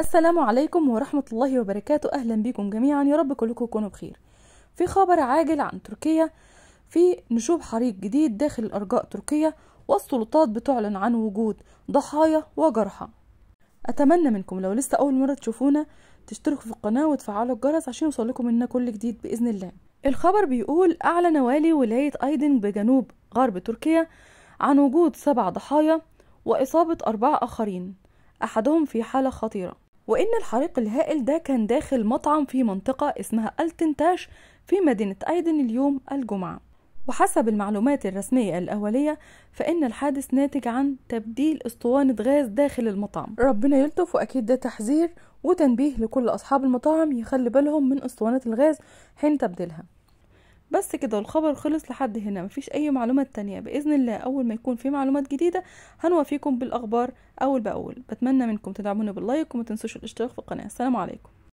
السلام عليكم ورحمة الله وبركاته أهلا بكم جميعا يا رب كلكم تكونوا بخير في خبر عاجل عن تركيا في نشوب حريق جديد داخل أرجاء تركيا والسلطات بتعلن عن وجود ضحايا وجرحى أتمنى منكم لو لسه أول مرة تشوفونا تشتركوا في القناة وتفعلوا الجرس عشان يوصلكم منا كل جديد بإذن الله الخبر بيقول أعلن والي ولاية أيدن بجنوب غرب تركيا عن وجود سبع ضحايا وإصابة أربعة آخرين أحدهم في حالة خطيرة وإن الحريق الهائل ده كان داخل مطعم في منطقة اسمها التنتاش في مدينة أيدن اليوم الجمعة وحسب المعلومات الرسمية الأولية فإن الحادث ناتج عن تبديل اسطوانة غاز داخل المطعم ربنا يلطف وأكيد ده تحذير وتنبيه لكل أصحاب المطاعم يخلي بالهم من اسطوانة الغاز حين تبديلها بس كده الخبر خلص لحد هنا مفيش اي معلومات تانية باذن الله اول ما يكون في معلومات جديده هنوافيكم بالاخبار اول باول بتمنى منكم تدعموني باللايك وما تنسوش الاشتراك في القناه السلام عليكم